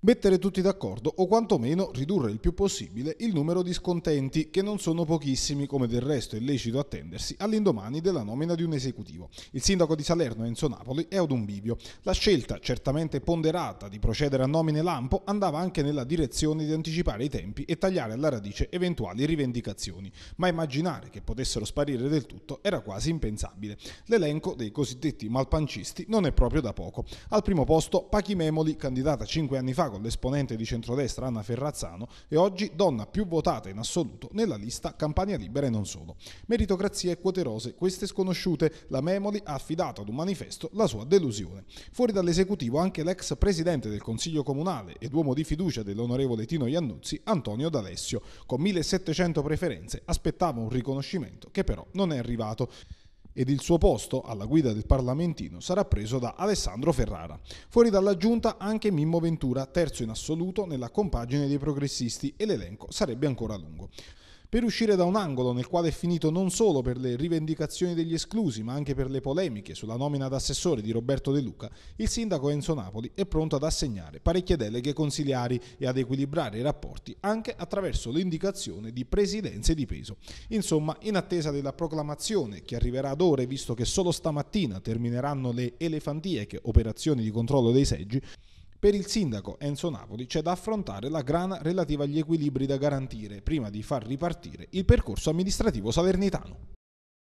Mettere tutti d'accordo o quantomeno ridurre il più possibile il numero di scontenti, che non sono pochissimi come del resto è lecito attendersi all'indomani della nomina di un esecutivo. Il sindaco di Salerno Enzo Napoli è ad un bivio. La scelta, certamente ponderata, di procedere a nomine lampo andava anche nella direzione di anticipare i tempi e tagliare alla radice eventuali rivendicazioni, ma immaginare che potessero sparire del tutto era quasi impensabile. L'elenco dei cosiddetti malpancisti non è proprio da poco. Al primo posto Pachi Memoli, candidata 5 anni fa con l'esponente di centrodestra Anna Ferrazzano è oggi donna più votata in assoluto nella lista Campania Libera e non solo. Meritocrazia e quote rose, queste sconosciute, la Memoli ha affidato ad un manifesto la sua delusione. Fuori dall'esecutivo anche l'ex presidente del Consiglio Comunale ed uomo di fiducia dell'onorevole Tino Iannuzzi, Antonio D'Alessio. Con 1700 preferenze aspettava un riconoscimento che però non è arrivato ed il suo posto alla guida del Parlamentino sarà preso da Alessandro Ferrara. Fuori dalla giunta anche Mimmo Ventura, terzo in assoluto nella compagine dei progressisti e l'elenco sarebbe ancora lungo per uscire da un angolo nel quale è finito non solo per le rivendicazioni degli esclusi, ma anche per le polemiche sulla nomina ad assessore di Roberto De Luca, il sindaco Enzo Napoli è pronto ad assegnare parecchie deleghe consiliari e ad equilibrare i rapporti anche attraverso l'indicazione di presidenze di peso. Insomma, in attesa della proclamazione che arriverà ad ore, visto che solo stamattina termineranno le elefantieche operazioni di controllo dei seggi, per il sindaco Enzo Napoli c'è da affrontare la grana relativa agli equilibri da garantire prima di far ripartire il percorso amministrativo salernitano.